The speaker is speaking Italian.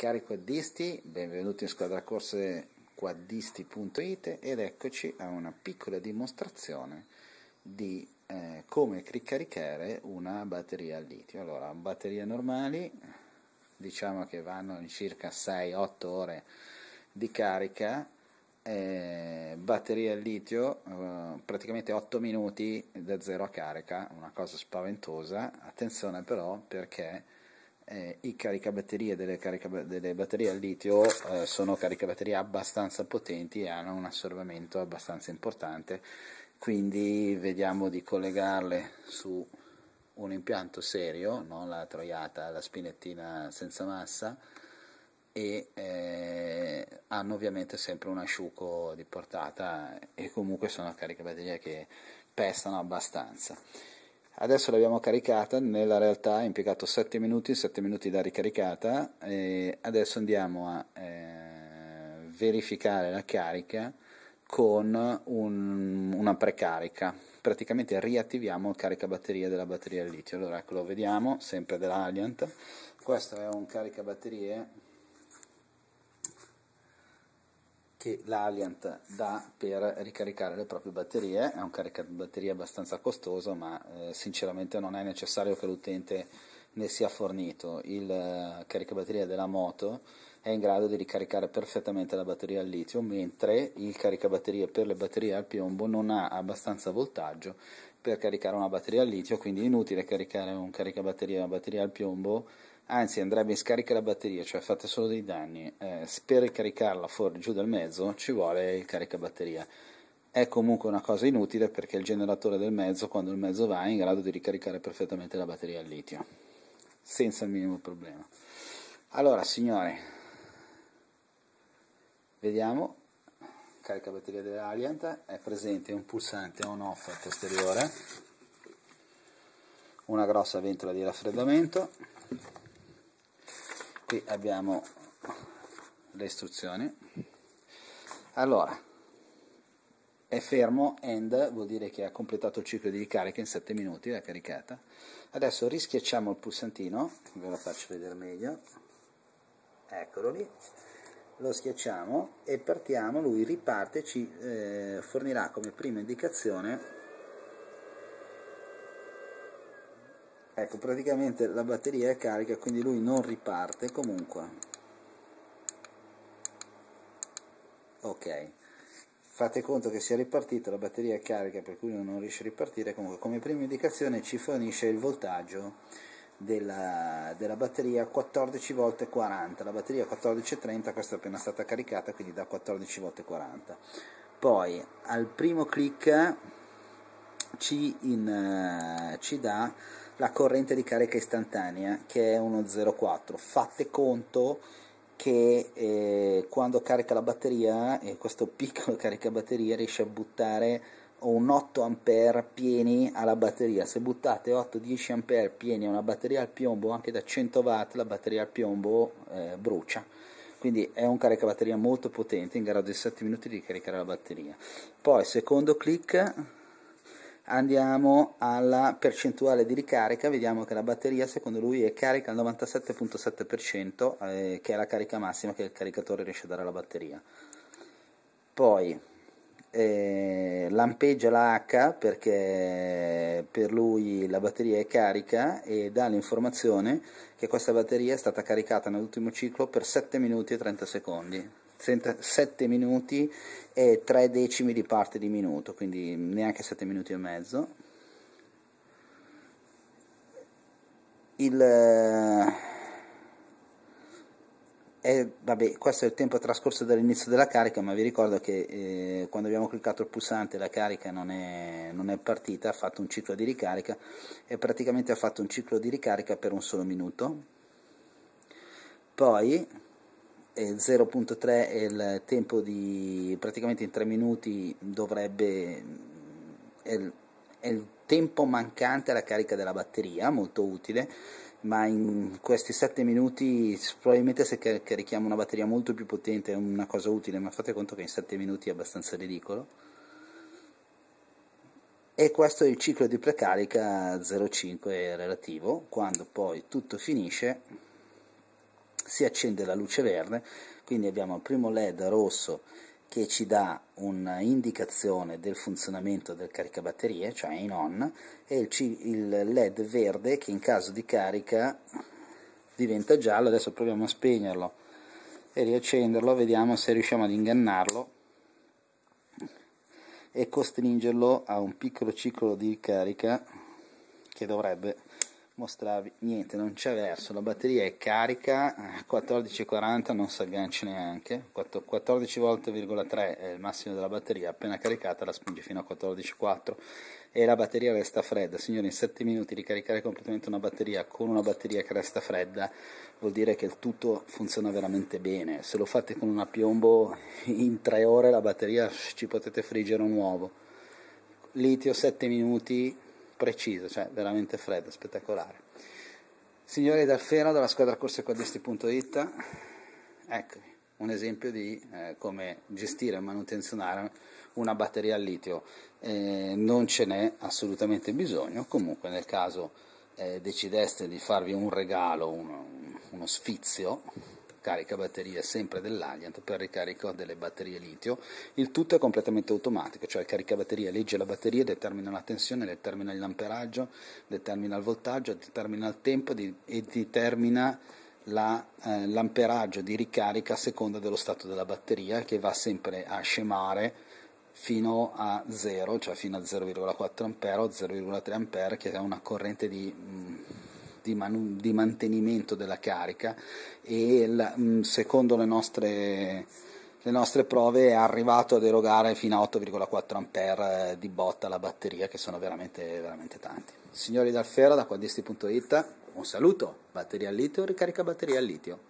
Cari quaddisti, benvenuti in squadra corse quaddisti.it ed eccoci a una piccola dimostrazione di eh, come ricaricare una batteria al litio. Allora, batterie normali diciamo che vanno in circa 6-8 ore di carica, eh, batteria a litio eh, praticamente 8 minuti da zero a carica, una cosa spaventosa, attenzione però perché eh, i caricabatterie delle, caricab- delle batterie al litio eh, sono caricabatterie abbastanza potenti e hanno un assorbimento abbastanza importante, quindi vediamo di collegarle su un impianto serio, non la troiata, la spinettina senza massa e eh, hanno ovviamente sempre un asciuco di portata e comunque sono caricabatterie che pestano abbastanza. Adesso l'abbiamo caricata, nella realtà ha impiegato 7 minuti, 7 minuti da ricaricata e adesso andiamo a eh, verificare la carica con un, una precarica. Praticamente riattiviamo il caricabatterie della batteria al litio. Allora, ecco lo vediamo, sempre dell'Aliant. Questo è un caricabatterie che l'Aliant dà per ricaricare le proprie batterie, è un caricabatterie abbastanza costoso ma eh, sinceramente non è necessario che l'utente ne sia fornito, il eh, caricabatterie della moto è in grado di ricaricare perfettamente la batteria al litio, mentre il caricabatterie per le batterie al piombo non ha abbastanza voltaggio per caricare una batteria al litio, quindi è inutile caricare un caricabatterie e una batteria al piombo anzi andrebbe in scarica la batteria, cioè fate solo dei danni, eh, per ricaricarla fuori giù dal mezzo ci vuole il caricabatteria. È comunque una cosa inutile perché il generatore del mezzo, quando il mezzo va, è in grado di ricaricare perfettamente la batteria al litio, senza il minimo problema. Allora, signori, vediamo, carica batteria dell'Alient, è presente un pulsante on-off al posteriore, una grossa ventola di raffreddamento, qui abbiamo le istruzioni allora è fermo end vuol dire che ha completato il ciclo di ricarica in 7 minuti l'ha caricata adesso rischiacciamo il pulsantino ve lo faccio vedere meglio eccolo lì lo schiacciamo e partiamo lui riparte ci eh, fornirà come prima indicazione ecco praticamente la batteria è carica quindi lui non riparte comunque ok fate conto che sia ripartita la batteria è carica per cui non riesce a ripartire comunque come prima indicazione ci fornisce il voltaggio della, della batteria 14 volte 40 la batteria 1430 questa è appena stata caricata quindi da 14 volte 40 poi al primo clic ci, in, uh, ci dà la corrente di carica istantanea che è 1,04. Fate conto che eh, quando carica la batteria, eh, questo piccolo caricabatteria riesce a buttare un 8 A pieni alla batteria. Se buttate 8-10 A pieni a una batteria al piombo, anche da 100 watt, la batteria al piombo eh, brucia. Quindi è un caricabatteria molto potente, in grado di 7 minuti di caricare la batteria. Poi, secondo click, andiamo alla percentuale di ricarica, vediamo che la batteria secondo lui è carica al 97.7%, eh, che è la carica massima che il caricatore riesce a dare alla batteria. Poi eh, lampeggia la H perché per lui la batteria è carica e dà l'informazione che questa batteria è stata caricata nell'ultimo ciclo per 7 minuti e 30 secondi. 7 minuti e 3 decimi di parte di minuto, quindi neanche 7 minuti e mezzo. Il, eh, e, vabbè, questo è il tempo trascorso dall'inizio della carica, ma vi ricordo che eh, quando abbiamo cliccato il pulsante la carica non è, non è, partita, ha fatto un ciclo di ricarica e praticamente ha fatto un ciclo di ricarica per un solo minuto. Poi 0.3 è il tempo di praticamente in 3 minuti dovrebbe è il, è il tempo mancante alla carica della batteria, molto utile ma in questi 7 minuti probabilmente se carichiamo una batteria molto più potente è una cosa utile, ma fate conto che in 7 minuti è abbastanza ridicolo. E questo è il ciclo di precarica 0,5 relativo, quando poi tutto finisce si accende la luce verde, quindi abbiamo il primo LED rosso che ci dà un'indicazione del funzionamento del caricabatterie, cioè in on, e il, il LED verde che in caso di carica diventa giallo, adesso proviamo a spegnerlo e riaccenderlo, vediamo se riusciamo ad ingannarlo e costringerlo a un piccolo ciclo di carica che dovrebbe mostravi niente, non c'è verso, la batteria è carica, 14,40 eh, non si aggancia neanche, 14 volte,3 è il massimo della batteria, appena caricata la spinge fino a 14,4 e la batteria resta fredda, signori in 7 minuti ricaricare completamente una batteria con una batteria che resta fredda vuol dire che il tutto funziona veramente bene, se lo fate con una piombo in 3 ore la batteria ci potete friggere un uovo, litio 7 minuti preciso, cioè veramente freddo, spettacolare. Signori dal Feno, dalla squadra corsequadisti.it, eccovi un esempio di eh, come gestire e manutenzionare una batteria al litio. Eh, non ce n'è assolutamente bisogno, comunque nel caso eh, decideste di farvi un regalo, uno, uno sfizio, carica caricabatterie sempre dell'Aliant per ricarico delle batterie litio. Il tutto è completamente automatico, cioè il caricabatterie legge la batteria, determina la tensione, determina l'amperaggio, determina il voltaggio, determina il tempo e determina la, eh, l'amperaggio di ricarica a seconda dello stato della batteria che va sempre a scemare fino a 0, cioè fino a 0,4 A, o 0,3 A, che è una corrente di mh, mm, di, man- di mantenimento della carica e la, mm, secondo le nostre, le nostre, prove è arrivato ad erogare fino a 8,4 A eh, di botta la batteria che sono veramente, veramente tanti. Signori d'Alfera da quadisti.it un saluto, batteria al litio, ricarica batteria al litio.